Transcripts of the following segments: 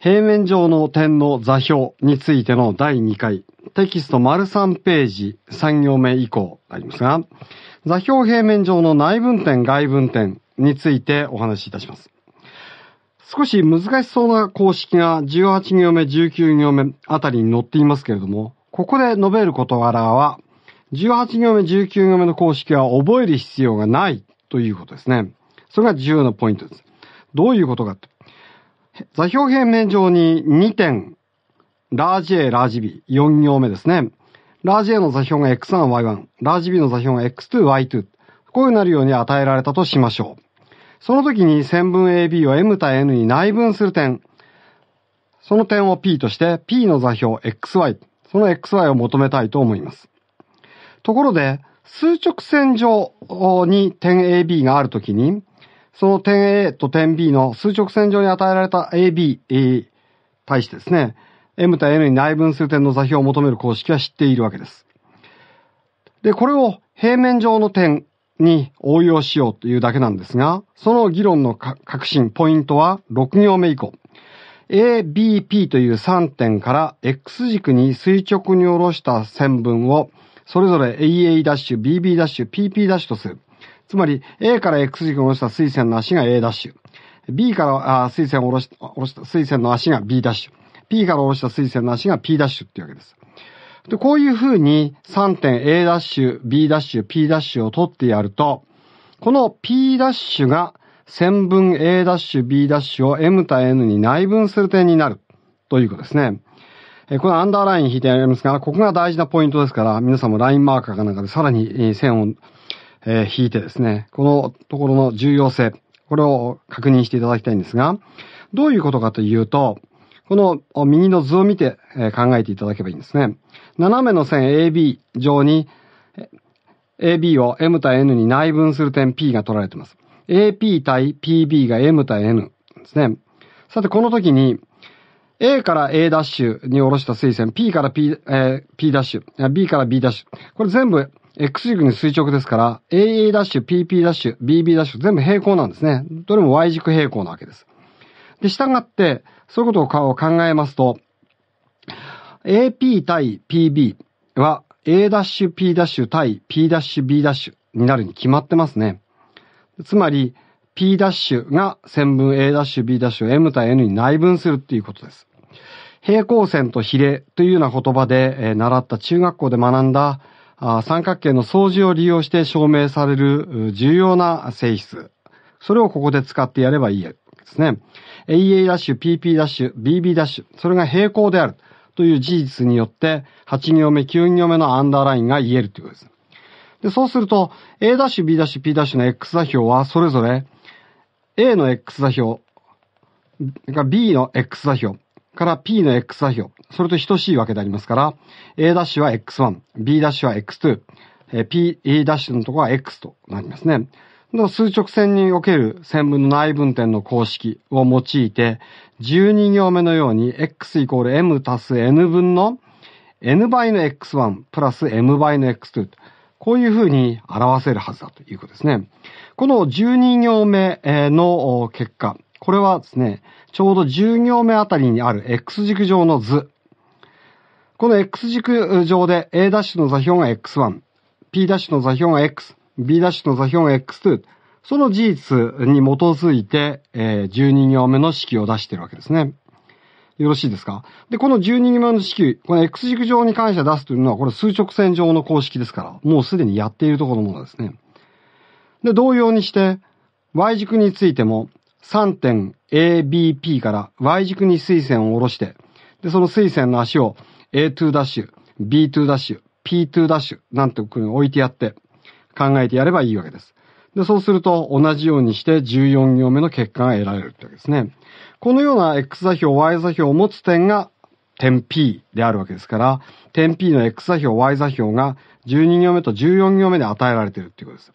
平面上の点の座標についての第2回、テキスト丸3ページ3行目以降ありますが、座標平面上の内分点外分点についてお話しいたします。少し難しそうな公式が18行目、19行目あたりに載っていますけれども、ここで述べる事柄は、18行目、19行目の公式は覚える必要がないということですね。それが重要なポイントです。どういうことかって。座標平面上に2点、ラージ A、ラージ B、4行目ですね。ラージ A の座標が X1、Y1、ラージ B の座標が X2、Y2、こういううになるように与えられたとしましょう。その時に線分 AB を M 対 N に内分する点、その点を P として、P の座標 XY、その XY を求めたいと思います。ところで、数直線上に点 AB があるときに、その点 A と点 B の数直線上に与えられた AB に対してですね、M 対 N に内分する点の座標を求める公式は知っているわけです。で、これを平面上の点に応用しようというだけなんですが、その議論の革新、ポイントは6行目以降。ABP という3点から X 軸に垂直に下ろした線分をそれぞれ AA-BB-PP- とする。つまり、A から X 軸を下ろした水線の足が A ダッシュ。B からあ水線を下ろし下ろした水線の足が B ダッシュ。P から下ろした水線の足が P ダッシュっていうわけです。で、こういうふうに3点 A ダッシュ、B ダッシュ、P ダッシュを取ってやると、この P ダッシュが線分 A ダッシュ、B ダッシュを M 対 N に内分する点になるということですね。えこのアンダーライン引いてありますが、ここが大事なポイントですから、皆さんもラインマーカーかなんかでさらに線をえー、引いてですね、このところの重要性、これを確認していただきたいんですが、どういうことかというと、この右の図を見て、え考えていただけばいいんですね。斜めの線 AB 上に、AB を M 対 N に内分する点 P が取られています。AP 対 PB が M 対 N ですね。さて、この時に、A から A' に下ろした水線、P から P、えー、P'、B から B'、ダッシュ、これ全部 X 軸に垂直ですから、AA'、PP'、BB' 全部平行なんですね。どれも Y 軸平行なわけです。で、従って、そういうことを考えますと、AP 対 PB は A'P' 対 P'B' になるに決まってますね。つまり、P' が線分 A'B' を M 対 N に内分するっていうことです。平行線と比例というような言葉で、習った中学校で学んだ三角形の相似を利用して証明される重要な性質。それをここで使ってやればいいですね。AA'、PP'、BB'、それが平行であるという事実によって、8行目、9行目のアンダーラインが言えるということです。で、そうすると、A'、B'、P' の X 座標はそれぞれ、A の X 座標が B の X 座標、から P の X 座標、それと等しいわけでありますから、A' は X1、B' は X2、P、のところは X となりますね。数直線における線分の内分点の公式を用いて、12行目のように x イコール m 足す n 分の n 倍の x1 プラス m 倍の x2。こういうふうに表せるはずだということですね。この12行目の結果、これはですね、ちょうど10行目あたりにある X 軸上の図。この X 軸上で A' の座標が X1、P' の座標が X、B' の座標が X2、その事実に基づいて、えー、12行目の式を出しているわけですね。よろしいですかで、この12行目の式、この X 軸上に関して出すというのは、これ数直線上の公式ですから、もうすでにやっているところのものですね。で、同様にして、Y 軸についても、3点 ABP から Y 軸に水線を下ろして、で、その水線の足を A2 ダッシュ、B2 ダッシュ、P2 ダッシュなんていうに置いてやって考えてやればいいわけです。で、そうすると同じようにして14行目の結果が得られるってわけですね。このような X 座標、Y 座標を持つ点が点 P であるわけですから、点 P の X 座標、Y 座標が12行目と14行目で与えられているっていうことです。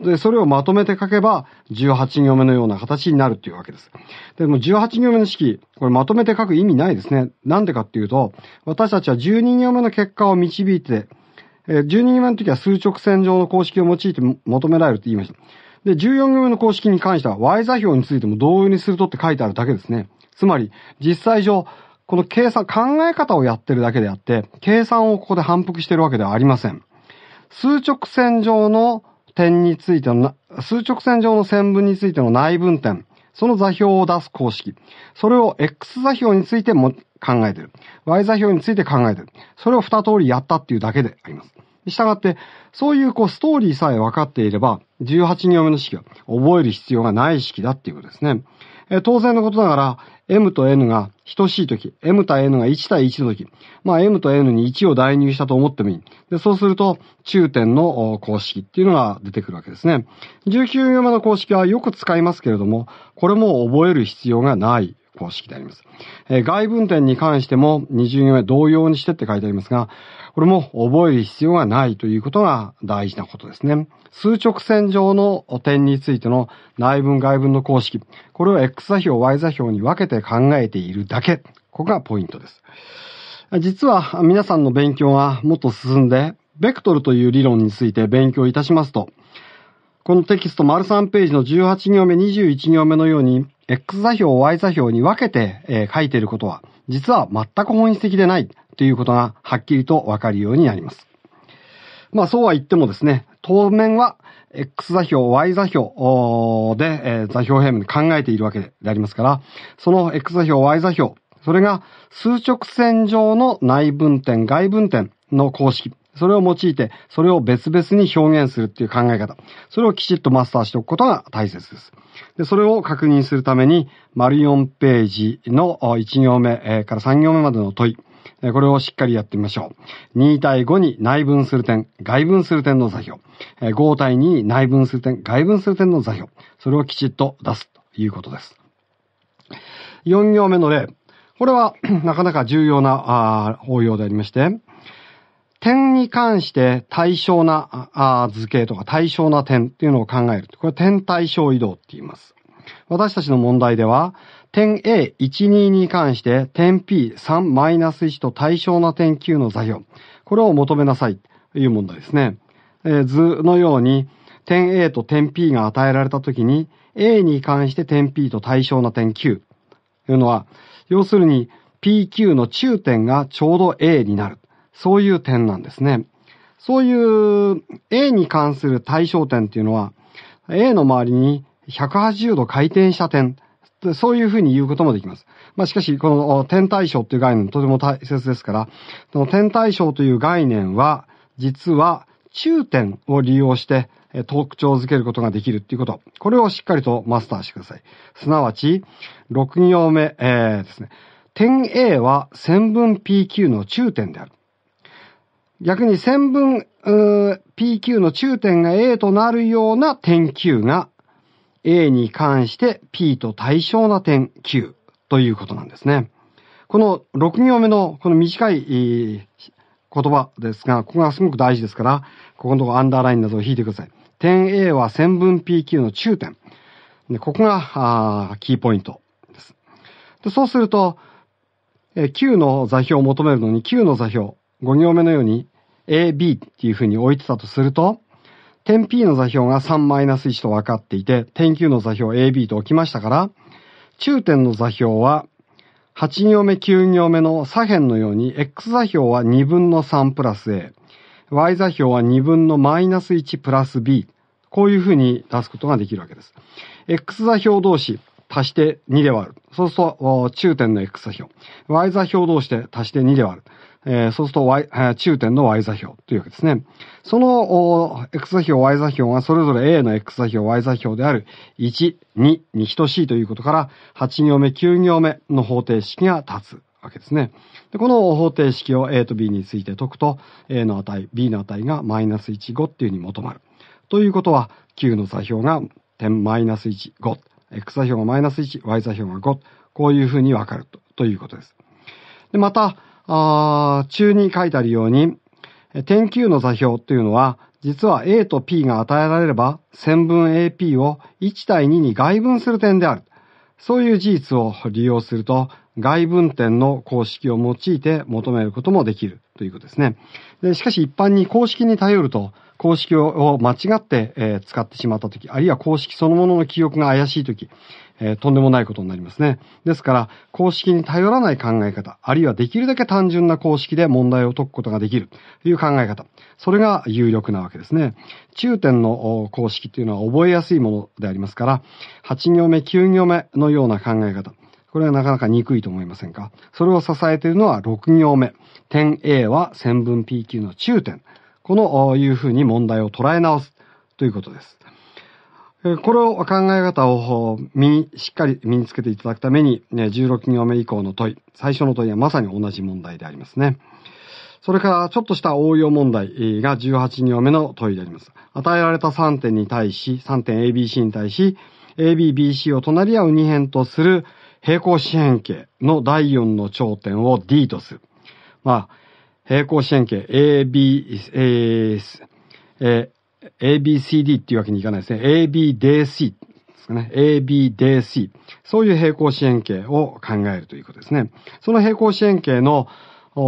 で、それをまとめて書けば、18行目のような形になるっていうわけです。でも18行目の式、これまとめて書く意味ないですね。なんでかっていうと、私たちは12行目の結果を導いて、12行目の時は数直線上の公式を用いて求められるって言いました。で、14行目の公式に関しては、y 座標についても同様にするとって書いてあるだけですね。つまり、実際上、この計算、考え方をやってるだけであって、計算をここで反復してるわけではありません。数直線上の点についての、数直線上の線分についての内分点、その座標を出す公式。それを X 座標についても考えてる。Y 座標について考えてる。それを二通りやったっていうだけであります。したがって、そういうこうストーリーさえ分かっていれば、18行目の式は覚える必要がない式だっていうことですね。えー、当然のことながら、m と n が等しいとき、m 対 n が1対1のとき、まあ m と n に1を代入したと思ってもいい。で、そうすると、中点の公式っていうのが出てくるわけですね。19秒目の公式はよく使いますけれども、これも覚える必要がない公式であります。えー、外文点に関しても二重目同様にしてって書いてありますが、これも覚える必要がないということが大事なことですね。数直線上の点についての内分外分の公式、これを X 座標、Y 座標に分けて考えているだけ。ここがポイントです。実は皆さんの勉強がもっと進んで、ベクトルという理論について勉強いたしますと、このテキスト丸3ページの18行目、21行目のように、X 座標、Y 座標に分けて、えー、書いていることは、実は全く本質的でないということがはっきりとわかるようになります。まあそうは言ってもですね、当面は X 座標、Y 座標で、えー、座標変で考えているわけでありますから、その X 座標、Y 座標、それが数直線上の内分点、外分点の公式、それを用いて、それを別々に表現するっていう考え方。それをきちっとマスターしておくことが大切です。で、それを確認するために、丸4ページの1行目から3行目までの問い、これをしっかりやってみましょう。2対5に内分する点、外分する点の座標。5対2に内分する点、外分する点の座標。それをきちっと出すということです。4行目の例。これは、なかなか重要な応用でありまして、点に関して対象なあ図形とか対象な点っていうのを考える。これ点対象移動って言います。私たちの問題では、点 A12 に関して点 P3-1 と対象な点 Q の座標。これを求めなさいという問題ですね。え図のように、点 A と点 P が与えられたときに、A に関して点 P と対象な点 Q というのは、要するに PQ の中点がちょうど A になる。そういう点なんですね。そういう A に関する対象点っていうのは、A の周りに180度回転した点、そういうふうに言うこともできます。まあ、しかし、この点対象という概念とても大切ですから、この点対象という概念は、実は中点を利用して特徴づけることができるっていうこと。これをしっかりとマスターしてください。すなわち、6行目、えー、ですね。点 A は線分 PQ の中点である。逆に線分 PQ の中点が A となるような点 Q が A に関して P と対象な点 Q ということなんですね。この6行目のこの短い言葉ですが、ここがすごく大事ですから、ここのところアンダーラインなどを引いてください。点 A は線分 PQ の中点。でここがキーポイントです。でそうすると、Q の座標を求めるのに Q の座標、5行目のように AB っていうふうに置いてたとすると、点 P の座標が3-1と分かっていて、点 Q の座標 AB と置きましたから、中点の座標は、8行目9行目の左辺のように、X 座標は2分の3プラス A、Y 座標は2分のマイナス1プラス B、こういうふうに出すことができるわけです。X 座標同士足して2で割る。そうすると、中点の X 座標。Y 座標同士で足して2で割る。えー、そうすると y、中点の y 座標というわけですね。その x 座標、y 座標がそれぞれ a の x 座標、y 座標である1、2に等しいということから、8行目、9行目の方程式が立つわけですね。でこの方程式を a と b について解くと、a の値、b の値がマイナス1、5っていうふうに求まる。ということは、9の座標が点マイナス1、5。x 座標がマイナス1、y 座標が5。こういうふうにわかるということです。で、また、あ中に書いてあるように、点 Q の座標というのは、実は A と P が与えられれば、線分 AP を1対2に外分する点である。そういう事実を利用すると、外分点の公式を用いて求めることもできるということですね。でしかし一般に公式に頼ると、公式を間違って、使ってしまったとき、あるいは公式そのものの記憶が怪しいとき、えー、とんでもないことになりますね。ですから、公式に頼らない考え方、あるいはできるだけ単純な公式で問題を解くことができるという考え方、それが有力なわけですね。中点の公式というのは覚えやすいものでありますから、8行目、9行目のような考え方、これはなかなか憎いと思いませんかそれを支えているのは6行目。点 A は線分 PQ の中点。このいうふうに問題を捉え直すということです。これを考え方を身しっかり身につけていただくために、16行目以降の問い、最初の問いはまさに同じ問題でありますね。それから、ちょっとした応用問題が18行目の問いであります。与えられた3点に対し、3点 ABC に対し、ABBC を隣り合う2辺とする平行四辺形の第4の頂点を D とする。まあ、平行四辺形 AB、えー、ABCD っていうわけにいかないですね。ABDC ですかね。ABDC。そういう平行四辺形を考えるということですね。その平行四辺形の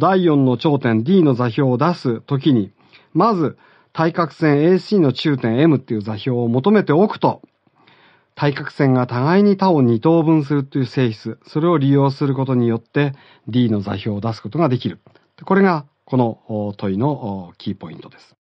第4の頂点 D の座標を出すときに、まず対角線 AC の中点 M っていう座標を求めておくと、対角線が互いに他を2等分するという性質、それを利用することによって D の座標を出すことができる。これがこの問いのキーポイントです。